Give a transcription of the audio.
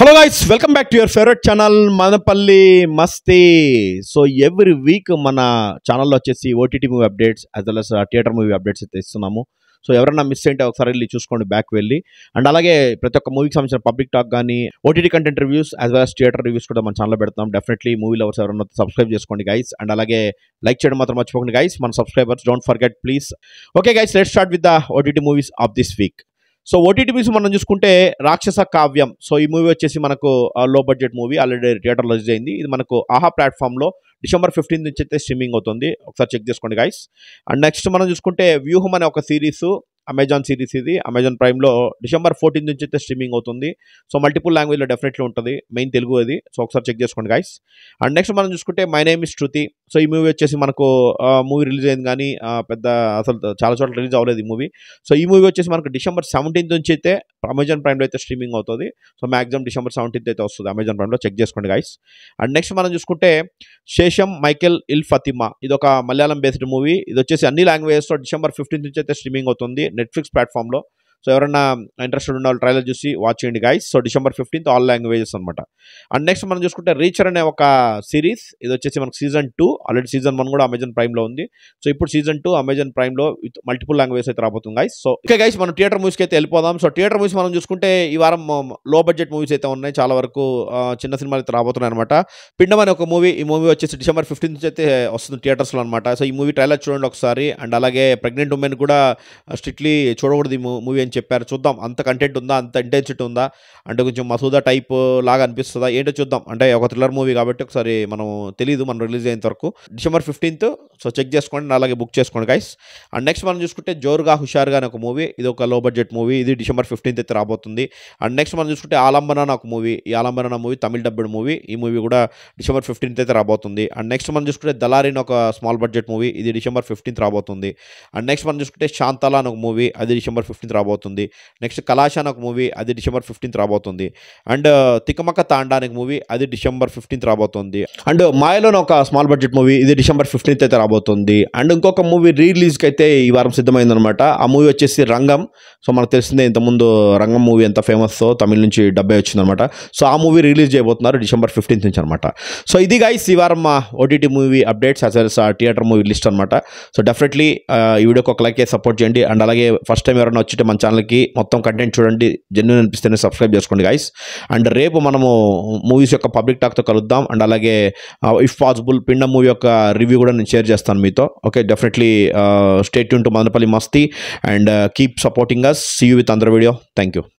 hello guys welcome back to your favourite channel Manapalli Masti so every week మన ఛానల్లో వచ్చేసి OTT movie updates as well as theatre movie updates అయితే ఇస్తున్నాము so ఎవరైనా miss అయితే ఒకసారి వెళ్ళి చూసుకోండి బ్యాక్ వెళ్ళి అండ్ అలాగే ప్రతి ఒక్క మూవీకి సంబంధించిన పబ్లిక్ టాక్ కానీ OTT content reviews as well as theatre reviews కూడా మన ఛానల్లో పెడతాం డెఫినెట్లీ మూవీ లవర్స్ ఎవరన్నా సబ్స్క్రైబ్ చేసుకోండి గైస్ అండ్ అలాగే లైక్ చేయడం మాత్రం మర్చిపోకండి గైస్ మన subscribers don't forget please okay guys let start with the OTT movies of this week so OTT movies మనం చూసుకుంటే రాక్షస కావ్యం సో ఈ మూవీ వచ్చేసి మనకు లో బడ్జెట్ మూవీ ఆల్రెడీ థియేటర్లో రిలీజ్ అయింది ఇది మనకు ఆహా ప్లాట్ఫామ్లో డిసెంబర్ ఫిఫ్టీన్త్ నుంచి అయితే స్ట్రీమింగ్ అవుతుంది ఒకసారి చెక్ చేసుకోండి గైస్ అండ్ నెక్స్ట్ మనం చూసుకుంటే వ్యూహం అనే ఒక సిరీస్ అమెజాన్ సిరీస్ ఇది అమెజాన్ ప్రైమ్లో డిసెంబర్ ఫోర్టీన్ నుంచి అయితే స్ట్రీమింగ్ అవుతుంది సో మల్టిపుల్ లాంగ్వేజ్లో డెఫినెట్లీ ఉంటుంది మెయిన్ తెలుగు అది సో ఒకసారి చెక్ చేసుకోండి గైస్ అండ్ నెక్స్ట్ మనం చూసుకుంటే my name is Shruti so ఈ మూవీ వచ్చేసి మనకు మూవీ రిలీజ్ అయింది కానీ పెద్ద అసలు చాలా చోట్ల రిలీజ్ అవ్వలేదు ఈ మూవీ సో ఈ మూవీ వచ్చేసి మనకు డిసెంబర్ సెవెంటీన్త్ నుంచి అయితే అమెజాన్ ప్రైమ్లో అయితే స్ట్రీమింగ్ అవుతుంది సో మ్యాక్సిమం డిసెంబర్ సెవెంటీన్త్ అయితే వస్తుంది అమెజాన్ ప్రైమ్లో చెక్ చేసుకోండి గైస్ అండ్ నెక్స్ట్ మనం చూసుకుంటే శేషం మైకెల్ ఇల్ ఫతిమా ఇది ఒక మలయాళం బేస్డ్ మూవీ ఇది వచ్చేసి అన్ని లాంగ్వేజెస్లో డిసెంబర్ ఫిఫ్టీన్త్ నుంచి అయితే స్ట్రీమింగ్ అవుతుంది నెట్ఫ్లిక్స్ ప్లాట్ఫామ్లో సో ఎవరైనా ఇంట్రెస్టెడ్ ఉన్న వాళ్ళు ట్రైలర్ చూసి వాచ్ చేయండి guys so December fifteenth all languages అనమాట అండ్ నెక్స్ట్ మనం చూసుకుంటే రీచర్ అనే ఒక సిరీస్ ఇది వచ్చేసి మనకు season two already season one కూడా అమెజాన్ ప్రైమ్లో ఉంది సో ఇప్పుడు సీజన్ టూ అమెజాన్ ప్రైమ్లో విత్ మల్టిపుల్ లాంగ్వేజెస్ అయితే రాబోతుంది గైస్ సో ఇక గైస్ మనం థియేటర్ మూవీస్కి అయితే వెళ్ళిపోదాం సో థియేటర్ మూవీస్ మనం చూసుకుంటే ఈ వారం లో బడ్జెట్ మూవీస్ అయితే ఉన్నాయి చాలా వరకు చిన్న సినిమాలు అయితే రాబోతున్నాయి అనమాట పిండం అనే ఒక మూవీ ఈ మూవీ వచ్చేసి డిసెంబర్ ఫిఫ్టీన్త్ నుంచి అయితే వస్తుంది థియేటర్స్లో అనమాట సో ఈ మూవీ ట్రైలర్ చూడండి ఒకసారి అండ్ అలాగే ప్రెగ్నెంట్ ఉమెన్ కూడా స్ట్రిక్ట్లీ చూడకూడదు ఈ మూవీ అని చెప్పారు చూద్దాం అంత కంటెంట్ ఉందా అంత ఇంటెన్సిటీ ఉందా అంటే కొంచెం మసూదా టైప్ లాగా అనిపిస్తుందా ఏంటో చూద్దాం అంటే ఒక థ్రిల్లర్ మూవీ కాబట్టి ఒకసారి మనం తెలియదు మనం రిలీజ్ అయ్యేంత వరకు డిసెంబర్ ఫిఫ్టీన్త్ సో చెక్ చేసుకోండి అలాగే బుక్ చేసుకోండి గైస్ అండ్ నెక్స్ట్ మనం చూసుకుంటే జోరుగా హుషారుగా అనే ఒక మూవీ ఇది ఒక లో బడ్జెట్ మూవీ ఇది డిసెంబర్ ఫిఫ్టీన్త్ అయితే రాబోతుంది అండ్ నెక్స్ట్ మనం చూసుకుంటే ఆలంబనా ఒక మూవీ ఈ ఆలంబనా మూవీ తమిళ డబ్బుడ్ మూవీ ఈ మూవీ కూడా డిసెంబర్ ఫిఫ్టీన్త్ అయితే రాబోతుంది అండ్ నెక్స్ట్ మనం చూసుకుంటే దలారిన్ ఒక స్మాల్ బడ్జెట్ మూవీ ఇది డిసెంబర్ ఫిఫ్టీన్త్ రాబోతుంది అండ్ నెక్స్ట్ మనం చూసుకుంటే శాంతల అని ఒక మూవీ అది డిసెంబర్ ఫిఫ్టీన్త్ రాబోతుంది నెక్స్ట్ కలాష అని ఒక మూవీ అది డిసెంబర్ ఫిఫ్టీన్త్ రాబోతుంది అండ్ uh, తికమక తాండా అనే మూవీ అది డిసెంబర్ ఫిఫ్టీన్త్ రాబోతుంది అండ్ మాయలోని ఒక స్మాల్ బడ్జెట్ మూవీ ఇది డిసెంబర్ ఫిఫ్టీన్త్ అయితే రాబోతుంది అండ్ ఇంకొక మూవీ రీలీజ్కి అయితే ఈ వారం సిద్ధమైంది అనమాట ఆ మూవీ వచ్చేసి రంగం సో మనకు తెలిసిందే ఇంతకుముందు రంగం మూవీ ఎంత ఫేమస్ తమిళ నుంచి డబ్బే వచ్చిందనమాట సో ఆ మూవీ రిలీజ్ చేయబోతున్నారు డిసెంబర్ ఫిఫ్టీన్త్ నుంచి అనమాట సో ఇది గైస్ ఈ వారం మా OTT movie updates as well theatre movie list అనమాట సో డెఫినెట్లీ ఈ వీడియోకి ఒక లైకే సపోర్ట్ చేయండి అండ్ అలాగే ఫస్ట్ టైం ఎవరైనా వచ్చి మన ఛానల్కి మొత్తం కంటెంట్ చూడండి జెన్యున్ అనిపిస్తేనే సబ్స్క్రైబ్ చేసుకోండి గైస్ అండ్ రేపు మనము మూవీస్ యొక్క పబ్లిక్ టాక్తో కలుద్దాం అండ్ అలాగే ఇఫ్ పాసిబుల్ పిండ మూవీ యొక్క రివ్యూ కూడా నేను షేర్ చేస్తాను చేస్తాను మీతో ఓకే డెఫినెట్లీ స్టేట్ యూన్ to Madanapalli Masti and keep supporting us see you with another video thank you